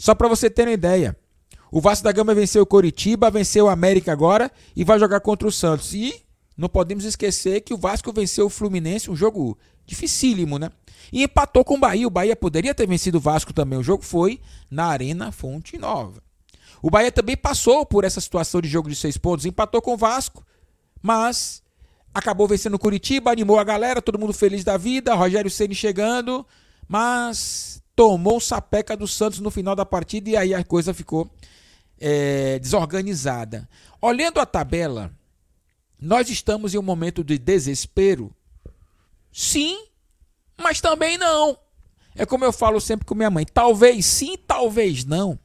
Só para você ter uma ideia. O Vasco da Gama venceu o Coritiba, venceu o América agora e vai jogar contra o Santos. E não podemos esquecer que o Vasco venceu o Fluminense, um jogo dificílimo, né? E empatou com o Bahia. O Bahia poderia ter vencido o Vasco também. O jogo foi na Arena Fonte Nova. O Bahia também passou por essa situação de jogo de seis pontos, empatou com o Vasco, mas acabou vencendo o Curitiba, animou a galera, todo mundo feliz da vida, Rogério Ceni chegando, mas tomou o sapeca do Santos no final da partida e aí a coisa ficou é, desorganizada. Olhando a tabela, nós estamos em um momento de desespero? Sim, mas também não. É como eu falo sempre com minha mãe: talvez sim, talvez não.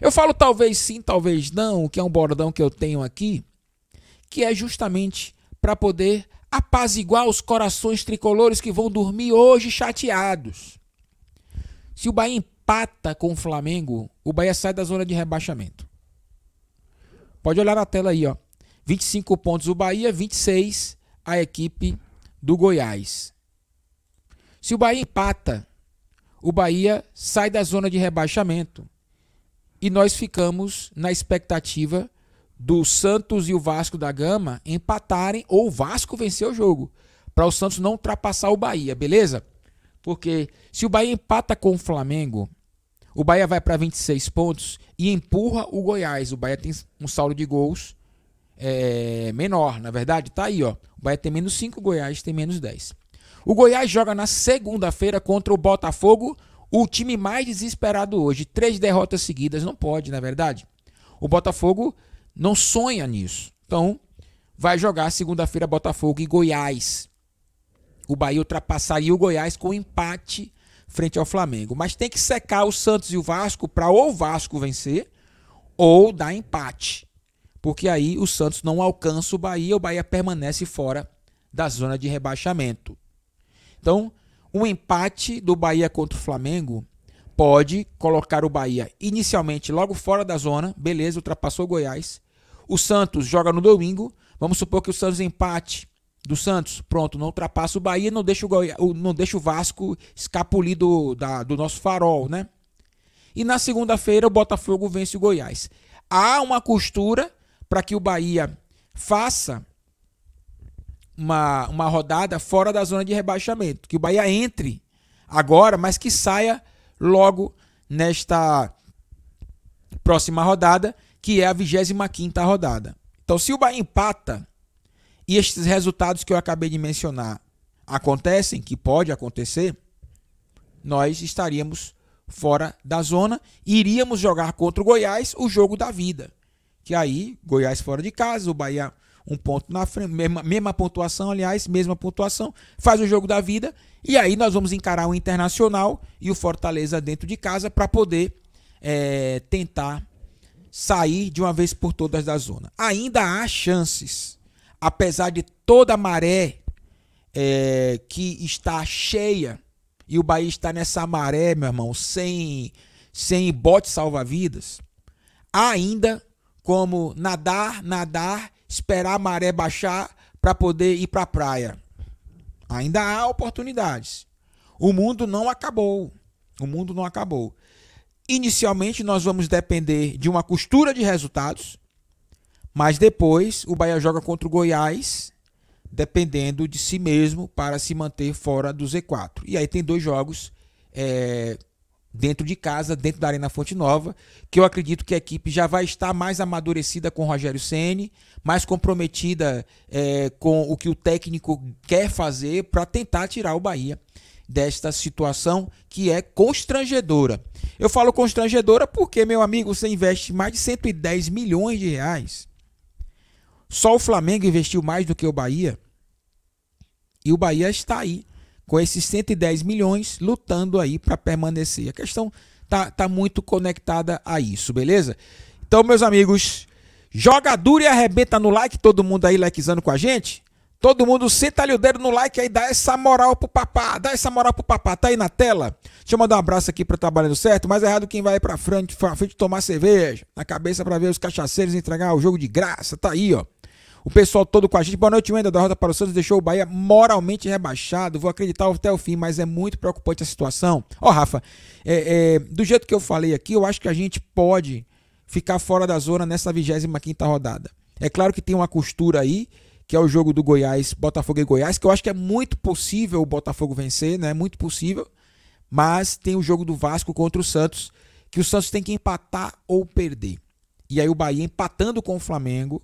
Eu falo talvez sim, talvez não, que é um bordão que eu tenho aqui, que é justamente para poder apaziguar os corações tricolores que vão dormir hoje chateados. Se o Bahia empata com o Flamengo, o Bahia sai da zona de rebaixamento. Pode olhar na tela aí, ó. 25 pontos o Bahia, 26 a equipe do Goiás. Se o Bahia empata, o Bahia sai da zona de rebaixamento. E nós ficamos na expectativa do Santos e o Vasco da Gama empatarem ou o Vasco vencer o jogo, para o Santos não ultrapassar o Bahia, beleza? Porque se o Bahia empata com o Flamengo, o Bahia vai para 26 pontos e empurra o Goiás. O Bahia tem um saldo de gols é, menor, na verdade. Tá aí, ó. O Bahia tem menos 5, o Goiás tem menos 10. O Goiás joga na segunda-feira contra o Botafogo, o time mais desesperado hoje. Três derrotas seguidas, não pode, na verdade. O Botafogo não sonha nisso. Então, vai jogar segunda-feira Botafogo e Goiás. O Bahia ultrapassaria o Goiás com empate frente ao Flamengo. Mas tem que secar o Santos e o Vasco para ou o Vasco vencer ou dar empate. Porque aí o Santos não alcança o Bahia, o Bahia permanece fora da zona de rebaixamento. Então, um empate do Bahia contra o Flamengo pode colocar o Bahia inicialmente logo fora da zona, beleza, ultrapassou o Goiás. O Santos joga no domingo, vamos supor que o Santos empate do Santos. Pronto, não ultrapassa o Bahia, não deixa o, Goi... não deixa o Vasco escapulir do, da, do nosso farol, né? E na segunda-feira o Botafogo vence o Goiás. Há uma costura para que o Bahia faça uma, uma rodada fora da zona de rebaixamento. Que o Bahia entre agora, mas que saia logo nesta próxima rodada, que é a 25 rodada. Então, se o Bahia empata e estes resultados que eu acabei de mencionar acontecem, que pode acontecer, nós estaríamos fora da zona e iríamos jogar contra o Goiás o jogo da vida. Que aí, Goiás fora de casa, o Bahia um ponto na frente, mesma, mesma pontuação, aliás, mesma pontuação, faz o jogo da vida e aí nós vamos encarar o Internacional e o Fortaleza dentro de casa para poder é, tentar sair de uma vez por todas da zona. Ainda há chances apesar de toda a maré é, que está cheia, e o Bahia está nessa maré, meu irmão, sem, sem bote salva-vidas, ainda como nadar, nadar, esperar a maré baixar para poder ir para a praia. Ainda há oportunidades. O mundo não acabou. O mundo não acabou. Inicialmente, nós vamos depender de uma costura de resultados mas depois o Bahia joga contra o Goiás, dependendo de si mesmo para se manter fora do Z4. E aí tem dois jogos é, dentro de casa, dentro da Arena Fonte Nova, que eu acredito que a equipe já vai estar mais amadurecida com o Rogério Ceni, mais comprometida é, com o que o técnico quer fazer para tentar tirar o Bahia desta situação que é constrangedora. Eu falo constrangedora porque, meu amigo, você investe mais de 110 milhões de reais só o Flamengo investiu mais do que o Bahia. E o Bahia está aí, com esses 110 milhões, lutando aí para permanecer. A questão tá, tá muito conectada a isso, beleza? Então, meus amigos, joga duro e arrebenta no like, todo mundo aí likezando com a gente. Todo mundo senta ali o dedo no like aí, dá essa moral pro papá, dá essa moral pro papá, tá aí na tela? Deixa eu mandar um abraço aqui pro Trabalhando Certo, mais errado quem vai pra frente, pra frente tomar cerveja, na cabeça para ver os cachaceiros entregar o jogo de graça, tá aí, ó. O pessoal todo com a gente. Boa noite, Wenda. da roda para o Santos deixou o Bahia moralmente rebaixado. Vou acreditar até o fim, mas é muito preocupante a situação. Ó, oh, Rafa, é, é, do jeito que eu falei aqui, eu acho que a gente pode ficar fora da zona nessa 25 rodada. É claro que tem uma costura aí, que é o jogo do Goiás, Botafogo e Goiás, que eu acho que é muito possível o Botafogo vencer, né? Muito possível. Mas tem o jogo do Vasco contra o Santos, que o Santos tem que empatar ou perder. E aí o Bahia empatando com o Flamengo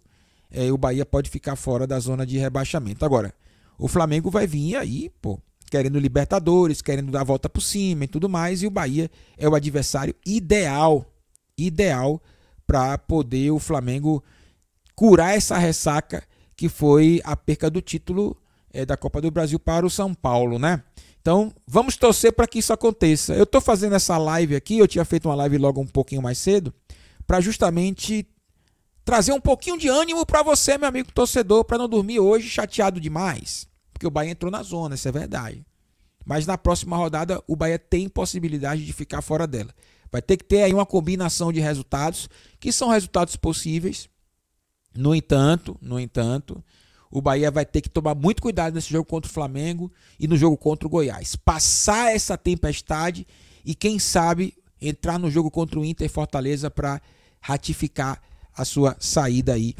é, o Bahia pode ficar fora da zona de rebaixamento. Agora, o Flamengo vai vir aí, pô, querendo Libertadores, querendo dar a volta por cima e tudo mais, e o Bahia é o adversário ideal, ideal para poder o Flamengo curar essa ressaca que foi a perca do título é, da Copa do Brasil para o São Paulo, né? Então, vamos torcer para que isso aconteça. Eu estou fazendo essa live aqui, eu tinha feito uma live logo um pouquinho mais cedo, para justamente trazer um pouquinho de ânimo para você, meu amigo torcedor, para não dormir hoje chateado demais, porque o Bahia entrou na zona, isso é verdade. Mas na próxima rodada o Bahia tem possibilidade de ficar fora dela. Vai ter que ter aí uma combinação de resultados, que são resultados possíveis. No entanto, no entanto, o Bahia vai ter que tomar muito cuidado nesse jogo contra o Flamengo e no jogo contra o Goiás. Passar essa tempestade e, quem sabe, entrar no jogo contra o Inter Fortaleza para ratificar a sua saída aí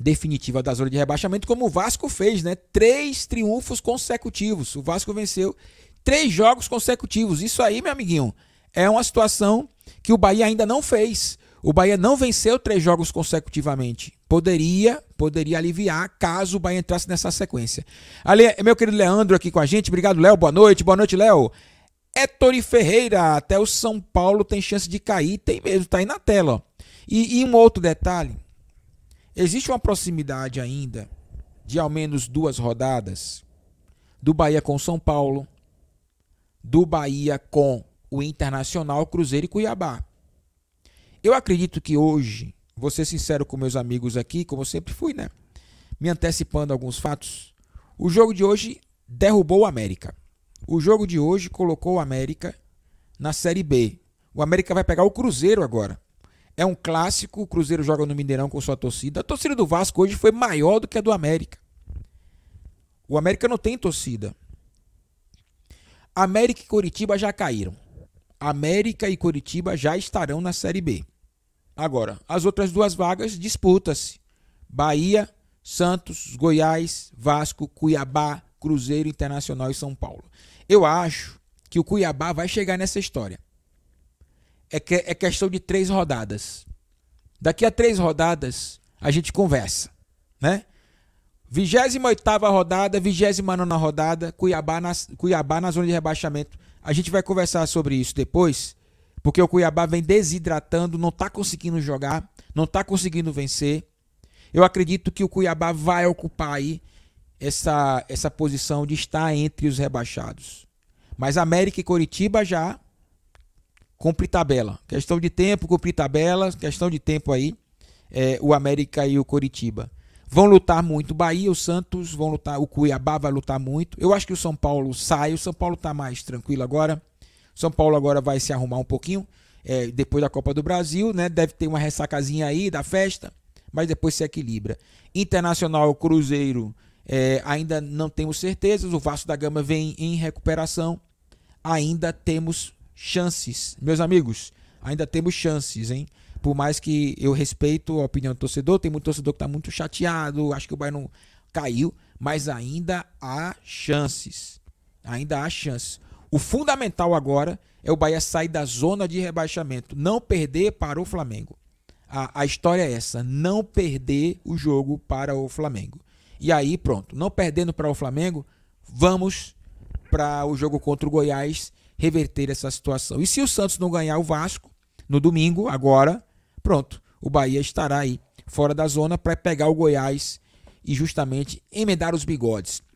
definitiva da zona de rebaixamento, como o Vasco fez, né? Três triunfos consecutivos. O Vasco venceu três jogos consecutivos. Isso aí, meu amiguinho, é uma situação que o Bahia ainda não fez. O Bahia não venceu três jogos consecutivamente. Poderia, poderia aliviar caso o Bahia entrasse nessa sequência. Ali, meu querido Leandro aqui com a gente. Obrigado, Léo. Boa noite. Boa noite, Léo. Hétori Ferreira, até o São Paulo tem chance de cair. Tem mesmo, tá aí na tela, ó. E, e um outro detalhe: existe uma proximidade ainda de ao menos duas rodadas do Bahia com São Paulo, do Bahia com o Internacional, Cruzeiro e Cuiabá. Eu acredito que hoje, vou ser sincero com meus amigos aqui, como eu sempre fui, né? Me antecipando alguns fatos. O jogo de hoje derrubou o América. O jogo de hoje colocou o América na Série B. O América vai pegar o Cruzeiro agora. É um clássico, o Cruzeiro joga no Mineirão com sua torcida. A torcida do Vasco hoje foi maior do que a do América. O América não tem torcida. América e Coritiba já caíram. América e Coritiba já estarão na Série B. Agora, as outras duas vagas disputam-se. Bahia, Santos, Goiás, Vasco, Cuiabá, Cruzeiro Internacional e São Paulo. Eu acho que o Cuiabá vai chegar nessa história é, que, é questão de três rodadas. Daqui a três rodadas, a gente conversa, né? 28 rodada, 29 rodada, Cuiabá na, Cuiabá na zona de rebaixamento. A gente vai conversar sobre isso depois, porque o Cuiabá vem desidratando, não está conseguindo jogar, não está conseguindo vencer. Eu acredito que o Cuiabá vai ocupar aí essa, essa posição de estar entre os rebaixados. Mas América e Coritiba já cumprir tabela. Questão de tempo, cumprir tabela, questão de tempo aí, é, o América e o Coritiba. Vão lutar muito Bahia, o Santos, vão lutar, o Cuiabá vai lutar muito. Eu acho que o São Paulo sai, o São Paulo está mais tranquilo agora. São Paulo agora vai se arrumar um pouquinho, é, depois da Copa do Brasil, né? Deve ter uma ressacazinha aí da festa, mas depois se equilibra. Internacional, Cruzeiro, é, ainda não temos certezas. O Vasco da Gama vem em recuperação. Ainda temos chances. Meus amigos, ainda temos chances, hein? Por mais que eu respeito a opinião do torcedor, tem muito torcedor que tá muito chateado, acho que o Bahia caiu, mas ainda há chances. Ainda há chances. O fundamental agora é o Bahia sair da zona de rebaixamento, não perder para o Flamengo. A, a história é essa, não perder o jogo para o Flamengo. E aí, pronto, não perdendo para o Flamengo, vamos para o jogo contra o Goiás reverter essa situação. E se o Santos não ganhar o Vasco no domingo, agora, pronto, o Bahia estará aí fora da zona para pegar o Goiás e justamente emendar os bigodes.